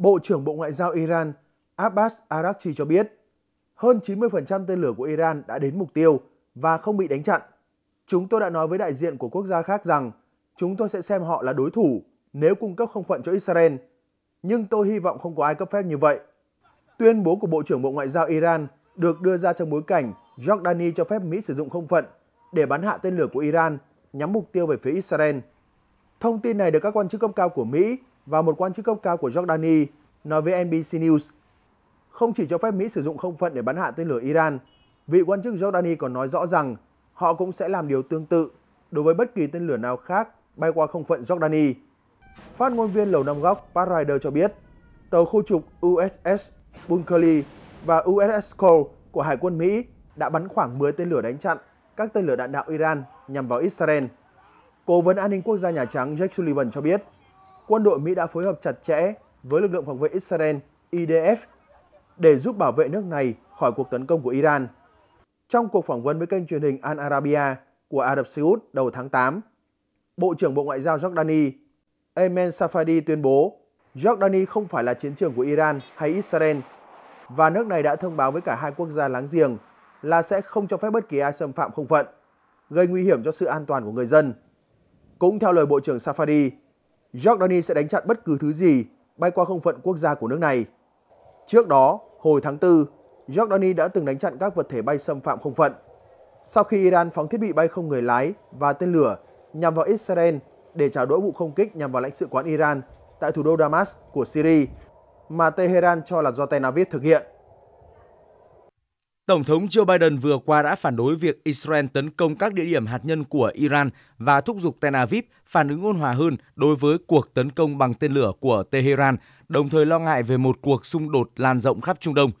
Bộ trưởng Bộ Ngoại giao Iran Abbas Araghchi cho biết, hơn 90% tên lửa của Iran đã đến mục tiêu và không bị đánh chặn. Chúng tôi đã nói với đại diện của quốc gia khác rằng chúng tôi sẽ xem họ là đối thủ nếu cung cấp không phận cho Israel, nhưng tôi hy vọng không có ai cấp phép như vậy. Tuyên bố của Bộ trưởng Bộ Ngoại giao Iran được đưa ra trong bối cảnh Jordani cho phép Mỹ sử dụng không phận để bắn hạ tên lửa của Iran nhắm mục tiêu về phía Israel. Thông tin này được các quan chức cấp cao của Mỹ và một quan chức cấp cao của Jordani nói với NBC News không chỉ cho phép Mỹ sử dụng không phận để bắn hạ tên lửa Iran, vị quan chức Jordani còn nói rõ rằng họ cũng sẽ làm điều tương tự đối với bất kỳ tên lửa nào khác bay qua không phận Jordani. Phát ngôn viên Lầu Năm Góc Pat Ryder cho biết, tàu khu trục USS Bunkali và USS Cole của Hải quân Mỹ đã bắn khoảng 10 tên lửa đánh chặn các tên lửa đạn đạo Iran nhằm vào Israel. Cố vấn an ninh quốc gia Nhà Trắng Jake Sullivan cho biết, quân đội Mỹ đã phối hợp chặt chẽ với lực lượng phòng vệ Israel IDF để giúp bảo vệ nước này khỏi cuộc tấn công của Iran. Trong cuộc phỏng vấn với kênh truyền hình Al Arabiya của Ả Rập Xê Út đầu tháng 8, Bộ trưởng Bộ Ngoại giao Jordani Ayman Safadi tuyên bố Jordani không phải là chiến trường của Iran hay Israel và nước này đã thông báo với cả hai quốc gia láng giềng là sẽ không cho phép bất kỳ ai xâm phạm không phận, gây nguy hiểm cho sự an toàn của người dân. Cũng theo lời Bộ trưởng Safadi, Jordani sẽ đánh chặn bất cứ thứ gì bay qua không phận quốc gia của nước này. Trước đó, hồi tháng 4, Jordani đã từng đánh chặn các vật thể bay xâm phạm không phận. Sau khi Iran phóng thiết bị bay không người lái và tên lửa nhằm vào Israel để trả đũa vụ không kích nhằm vào lãnh sự quán Iran tại thủ đô Damas của Syria mà Tehran cho là do Tel Aviv thực hiện. Tổng thống Joe Biden vừa qua đã phản đối việc Israel tấn công các địa điểm hạt nhân của Iran và thúc giục Tel Aviv phản ứng ôn hòa hơn đối với cuộc tấn công bằng tên lửa của Tehran, đồng thời lo ngại về một cuộc xung đột lan rộng khắp Trung Đông.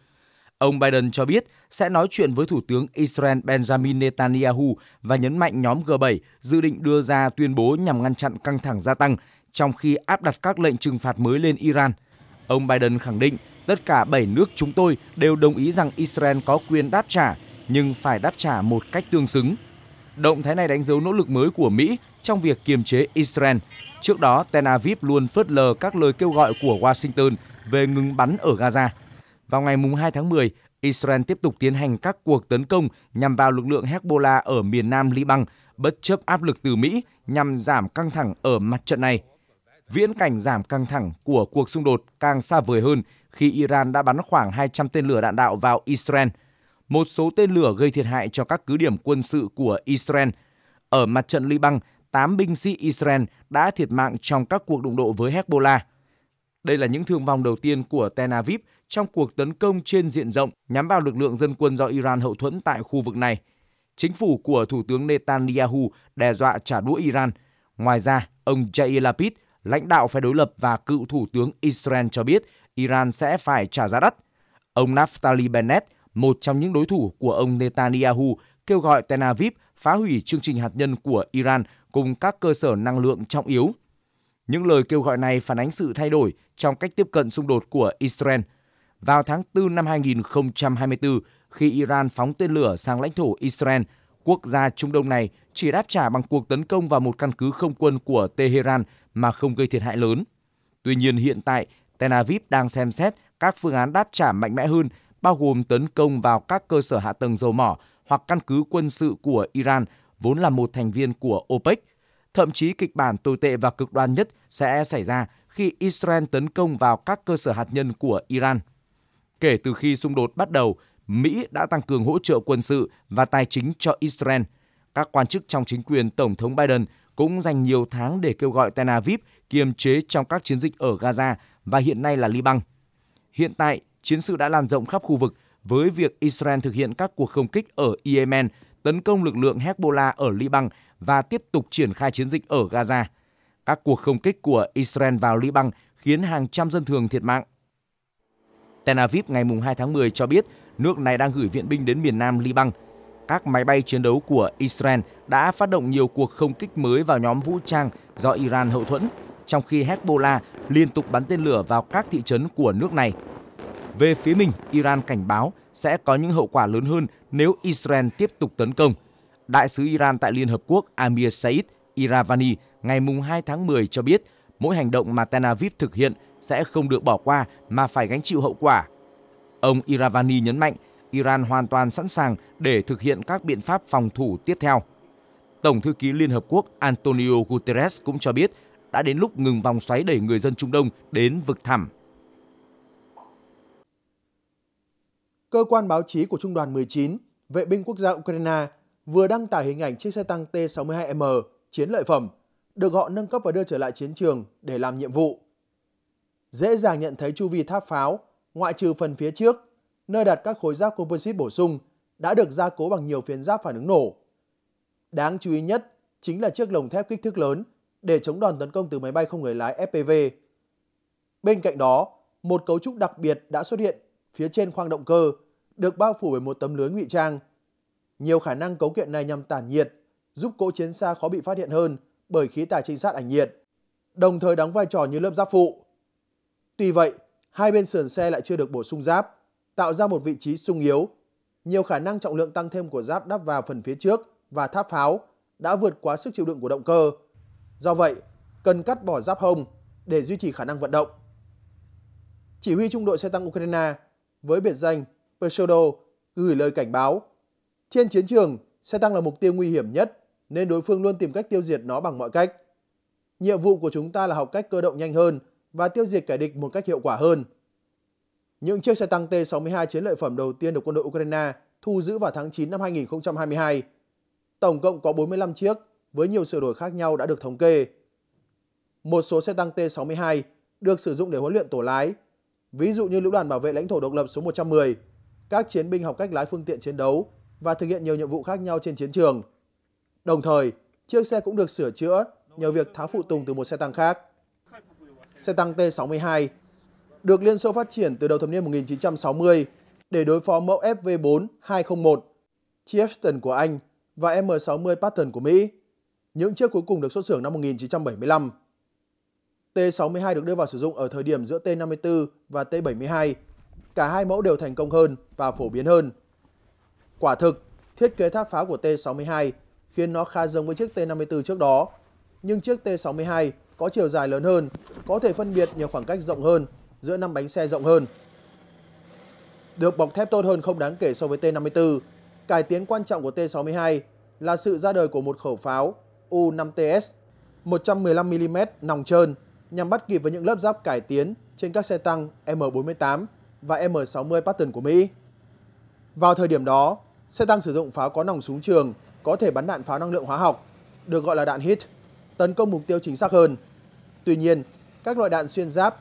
Ông Biden cho biết sẽ nói chuyện với Thủ tướng Israel Benjamin Netanyahu và nhấn mạnh nhóm G7 dự định đưa ra tuyên bố nhằm ngăn chặn căng thẳng gia tăng, trong khi áp đặt các lệnh trừng phạt mới lên Iran. Ông Biden khẳng định Tất cả 7 nước chúng tôi đều đồng ý rằng Israel có quyền đáp trả, nhưng phải đáp trả một cách tương xứng. Động thái này đánh dấu nỗ lực mới của Mỹ trong việc kiềm chế Israel. Trước đó, Tel Aviv luôn phớt lờ các lời kêu gọi của Washington về ngừng bắn ở Gaza. Vào ngày 2 tháng 10, Israel tiếp tục tiến hành các cuộc tấn công nhằm vào lực lượng Hezbollah ở miền nam Liban, bất chấp áp lực từ Mỹ nhằm giảm căng thẳng ở mặt trận này. Viễn cảnh giảm căng thẳng của cuộc xung đột càng xa vời hơn khi Iran đã bắn khoảng 200 tên lửa đạn đạo vào Israel. Một số tên lửa gây thiệt hại cho các cứ điểm quân sự của Israel. Ở mặt trận Liban, 8 binh sĩ Israel đã thiệt mạng trong các cuộc đụng độ với Hezbollah. Đây là những thương vong đầu tiên của Tel Aviv trong cuộc tấn công trên diện rộng nhắm vào lực lượng dân quân do Iran hậu thuẫn tại khu vực này. Chính phủ của Thủ tướng Netanyahu đe dọa trả đũa Iran. Ngoài ra, ông Jair Lapid, lãnh đạo phe đối lập và cựu Thủ tướng Israel cho biết – Iran sẽ phải trả giá đắt. Ông Naftali Bennett, một trong những đối thủ của ông Netanyahu, kêu gọi Tel Aviv phá hủy chương trình hạt nhân của Iran cùng các cơ sở năng lượng trọng yếu. Những lời kêu gọi này phản ánh sự thay đổi trong cách tiếp cận xung đột của Israel. Vào tháng 4 năm 2024, khi Iran phóng tên lửa sang lãnh thổ Israel, quốc gia Trung Đông này chỉ đáp trả bằng cuộc tấn công vào một căn cứ không quân của Tehran mà không gây thiệt hại lớn. Tuy nhiên hiện tại, Tel Aviv đang xem xét các phương án đáp trả mạnh mẽ hơn, bao gồm tấn công vào các cơ sở hạ tầng dầu mỏ hoặc căn cứ quân sự của Iran, vốn là một thành viên của OPEC. Thậm chí kịch bản tồi tệ và cực đoan nhất sẽ xảy ra khi Israel tấn công vào các cơ sở hạt nhân của Iran. Kể từ khi xung đột bắt đầu, Mỹ đã tăng cường hỗ trợ quân sự và tài chính cho Israel. Các quan chức trong chính quyền Tổng thống Biden cũng dành nhiều tháng để kêu gọi Tel Aviv kiềm chế trong các chiến dịch ở Gaza và hiện nay là Liban. Hiện tại, chiến sự đã lan rộng khắp khu vực với việc Israel thực hiện các cuộc không kích ở Yemen, tấn công lực lượng Hezbollah ở Liban và tiếp tục triển khai chiến dịch ở Gaza. Các cuộc không kích của Israel vào Liban khiến hàng trăm dân thường thiệt mạng. Tel Aviv ngày 2 tháng 10 cho biết nước này đang gửi viện binh đến miền nam Liban. Các máy bay chiến đấu của Israel đã phát động nhiều cuộc không kích mới vào nhóm vũ trang do Iran hậu thuẫn, trong khi Hezbollah liên tục bắn tên lửa vào các thị trấn của nước này. Về phía mình, Iran cảnh báo sẽ có những hậu quả lớn hơn nếu Israel tiếp tục tấn công. Đại sứ Iran tại Liên Hợp Quốc Amir Said Iravani ngày 2 tháng 10 cho biết mỗi hành động mà Tel Aviv thực hiện sẽ không được bỏ qua mà phải gánh chịu hậu quả. Ông Iravani nhấn mạnh Iran hoàn toàn sẵn sàng để thực hiện các biện pháp phòng thủ tiếp theo. Tổng thư ký Liên Hợp Quốc Antonio Guterres cũng cho biết đã đến lúc ngừng vòng xoáy đẩy người dân Trung Đông đến vực thẳm. Cơ quan báo chí của Trung đoàn 19, Vệ binh quốc gia Ukraine vừa đăng tải hình ảnh chiếc xe tăng T-62M chiến lợi phẩm được họ nâng cấp và đưa trở lại chiến trường để làm nhiệm vụ. Dễ dàng nhận thấy chu vi tháp pháo, ngoại trừ phần phía trước, nơi đặt các khối giáp composite bổ sung đã được gia cố bằng nhiều phiến giáp phản ứng nổ. Đáng chú ý nhất chính là chiếc lồng thép kích thước lớn để chống đòn tấn công từ máy bay không người lái FPV. Bên cạnh đó, một cấu trúc đặc biệt đã xuất hiện phía trên khoang động cơ, được bao phủ bởi một tấm lưới ngụy trang. Nhiều khả năng cấu kiện này nhằm tản nhiệt, giúp cỗ chiến xa khó bị phát hiện hơn bởi khí tài trinh sát ảnh nhiệt, đồng thời đóng vai trò như lớp giáp phụ. Tuy vậy, hai bên sườn xe lại chưa được bổ sung giáp, tạo ra một vị trí sung yếu. Nhiều khả năng trọng lượng tăng thêm của giáp đắp vào phần phía trước và tháp pháo đã vượt quá sức chịu đựng của động cơ, Do vậy, cần cắt bỏ giáp hông để duy trì khả năng vận động. Chỉ huy trung đội xe tăng Ukraine với biệt danh Peshodo gửi lời cảnh báo. Trên chiến trường, xe tăng là mục tiêu nguy hiểm nhất nên đối phương luôn tìm cách tiêu diệt nó bằng mọi cách. Nhiệm vụ của chúng ta là học cách cơ động nhanh hơn và tiêu diệt kẻ địch một cách hiệu quả hơn. Những chiếc xe tăng T-62 chiến lợi phẩm đầu tiên được quân đội Ukraine thu giữ vào tháng 9 năm 2022. Tổng cộng có 45 chiếc với nhiều sửa đổi khác nhau đã được thống kê. Một số xe tăng T-62 được sử dụng để huấn luyện tổ lái, ví dụ như Lữ đoàn Bảo vệ lãnh thổ độc lập số 110, các chiến binh học cách lái phương tiện chiến đấu và thực hiện nhiều nhiệm vụ khác nhau trên chiến trường. Đồng thời, chiếc xe cũng được sửa chữa nhờ việc tháo phụ tùng từ một xe tăng khác. Xe tăng T-62 được Liên Xô phát triển từ đầu thập niên 1960 để đối phó mẫu FV-4 201, Chieftain của Anh và M60 Patton của Mỹ. Những chiếc cuối cùng được xuất xưởng năm 1975. T62 được đưa vào sử dụng ở thời điểm giữa T54 và T72. Cả hai mẫu đều thành công hơn và phổ biến hơn. Quả thực, thiết kế tháp pháo của T62 khiến nó khá giống với chiếc T54 trước đó. Nhưng chiếc T62 có chiều dài lớn hơn, có thể phân biệt nhiều khoảng cách rộng hơn giữa năm bánh xe rộng hơn. Được bọc thép tốt hơn không đáng kể so với T54, cải tiến quan trọng của T62 là sự ra đời của một khẩu pháo U5TS 115mm nòng trơn nhằm bắt kịp với những lớp giáp cải tiến trên các xe tăng M48 và M60 Patton của Mỹ. Vào thời điểm đó, xe tăng sử dụng pháo có nòng súng trường có thể bắn đạn pháo năng lượng hóa học, được gọi là đạn HIT, tấn công mục tiêu chính xác hơn. Tuy nhiên, các loại đạn xuyên giáp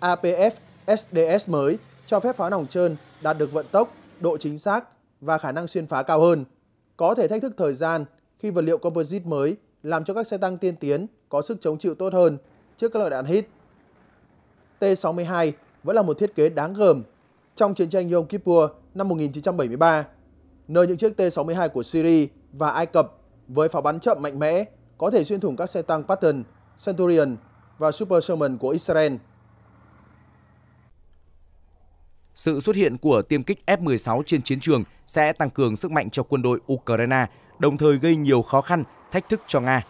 APF SDS mới cho phép pháo nòng trơn đạt được vận tốc, độ chính xác và khả năng xuyên phá cao hơn, có thể thách thức thời gian khi vật liệu composite mới làm cho các xe tăng tiên tiến có sức chống chịu tốt hơn trước các loại đạn hít. T-62 vẫn là một thiết kế đáng gờm trong chiến tranh Yom Kippur năm 1973, nơi những chiếc T-62 của Syria và Ai Cập với pháo bắn chậm mạnh mẽ có thể xuyên thủng các xe tăng Patton, Centurion và Super Sherman của Israel. Sự xuất hiện của tiêm kích F-16 trên chiến trường sẽ tăng cường sức mạnh cho quân đội Ukraine, đồng thời gây nhiều khó khăn thách thức cho Nga.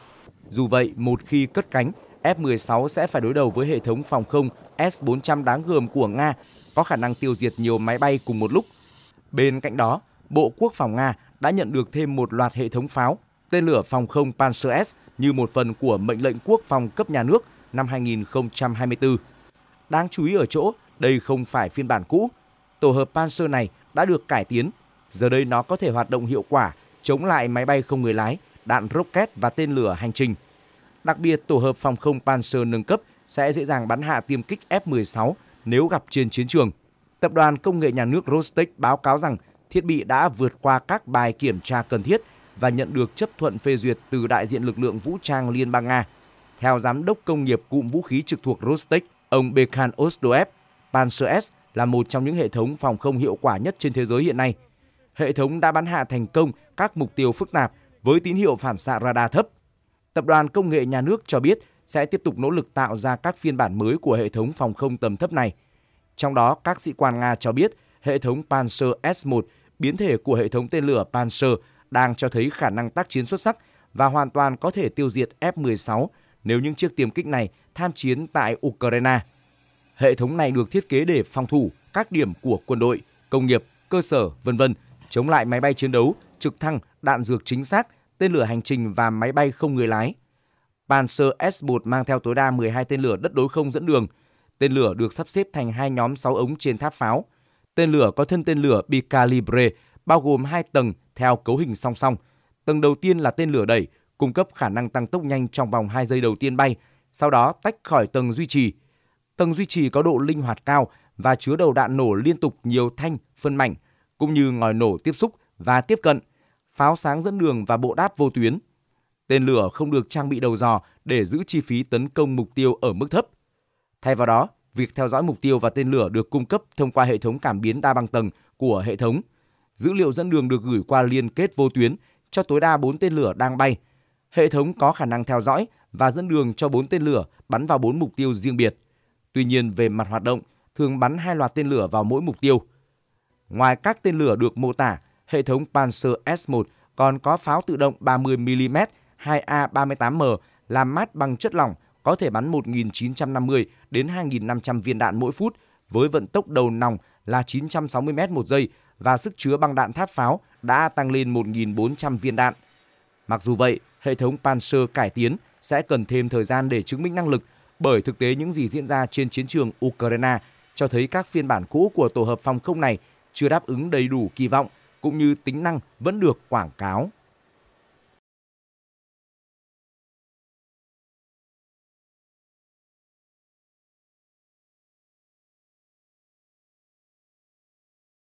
Dù vậy, một khi cất cánh, F-16 sẽ phải đối đầu với hệ thống phòng không S-400 đáng gờm của Nga, có khả năng tiêu diệt nhiều máy bay cùng một lúc. Bên cạnh đó, Bộ Quốc phòng Nga đã nhận được thêm một loạt hệ thống pháo, tên lửa phòng không Panzer S như một phần của mệnh lệnh quốc phòng cấp nhà nước năm 2024. Đáng chú ý ở chỗ, đây không phải phiên bản cũ. Tổ hợp Panzer này đã được cải tiến. Giờ đây nó có thể hoạt động hiệu quả, chống lại máy bay không người lái đạn rocket và tên lửa hành trình. Đặc biệt, tổ hợp phòng không Panzer nâng cấp sẽ dễ dàng bắn hạ tiêm kích F-16 nếu gặp trên chiến trường. Tập đoàn Công nghệ Nhà nước Rostec báo cáo rằng thiết bị đã vượt qua các bài kiểm tra cần thiết và nhận được chấp thuận phê duyệt từ đại diện lực lượng vũ trang Liên bang Nga. Theo Giám đốc Công nghiệp Cụm Vũ khí trực thuộc Rostec, ông Bekhan Osloev, Panzer S là một trong những hệ thống phòng không hiệu quả nhất trên thế giới hiện nay. Hệ thống đã bắn hạ thành công các mục tiêu phức tạp với tín hiệu phản xạ radar thấp. Tập đoàn Công nghệ Nhà nước cho biết sẽ tiếp tục nỗ lực tạo ra các phiên bản mới của hệ thống phòng không tầm thấp này. Trong đó, các sĩ quan Nga cho biết hệ thống Panzer S-1, biến thể của hệ thống tên lửa Panzer, đang cho thấy khả năng tác chiến xuất sắc và hoàn toàn có thể tiêu diệt F-16 nếu những chiếc tiêm kích này tham chiến tại Ukraine. Hệ thống này được thiết kế để phòng thủ các điểm của quân đội, công nghiệp, cơ sở, vân vân, chống lại máy bay chiến đấu, trực thăng đạn dược chính xác, tên lửa hành trình và máy bay không người lái. Panzer S-1 mang theo tối đa 12 tên lửa đất đối không dẫn đường. Tên lửa được sắp xếp thành hai nhóm 6 ống trên tháp pháo. Tên lửa có thân tên lửa bicalibre, bao gồm hai tầng theo cấu hình song song. Tầng đầu tiên là tên lửa đẩy, cung cấp khả năng tăng tốc nhanh trong vòng 2 giây đầu tiên bay, sau đó tách khỏi tầng duy trì. Tầng duy trì có độ linh hoạt cao và chứa đầu đạn nổ liên tục nhiều thanh, phân mảnh, cũng như ngòi nổ tiếp xúc và tiếp cận – pháo sáng dẫn đường và bộ đáp vô tuyến. Tên lửa không được trang bị đầu dò để giữ chi phí tấn công mục tiêu ở mức thấp. Thay vào đó, việc theo dõi mục tiêu và tên lửa được cung cấp thông qua hệ thống cảm biến đa băng tầng của hệ thống. Dữ liệu dẫn đường được gửi qua liên kết vô tuyến cho tối đa 4 tên lửa đang bay. Hệ thống có khả năng theo dõi và dẫn đường cho 4 tên lửa bắn vào 4 mục tiêu riêng biệt. Tuy nhiên về mặt hoạt động, thường bắn hai loạt tên lửa vào mỗi mục tiêu. Ngoài các tên lửa được mô tả, hệ thống Panzer S1 còn có pháo tự động 30mm 2A38M làm mát bằng chất lỏng có thể bắn 1.950 đến 2.500 viên đạn mỗi phút với vận tốc đầu nòng là 960 m một giây và sức chứa băng đạn tháp pháo đã tăng lên 1.400 viên đạn. Mặc dù vậy, hệ thống Panzer cải tiến sẽ cần thêm thời gian để chứng minh năng lực bởi thực tế những gì diễn ra trên chiến trường Ukraine cho thấy các phiên bản cũ của tổ hợp phòng không này chưa đáp ứng đầy đủ kỳ vọng cũng như tính năng vẫn được quảng cáo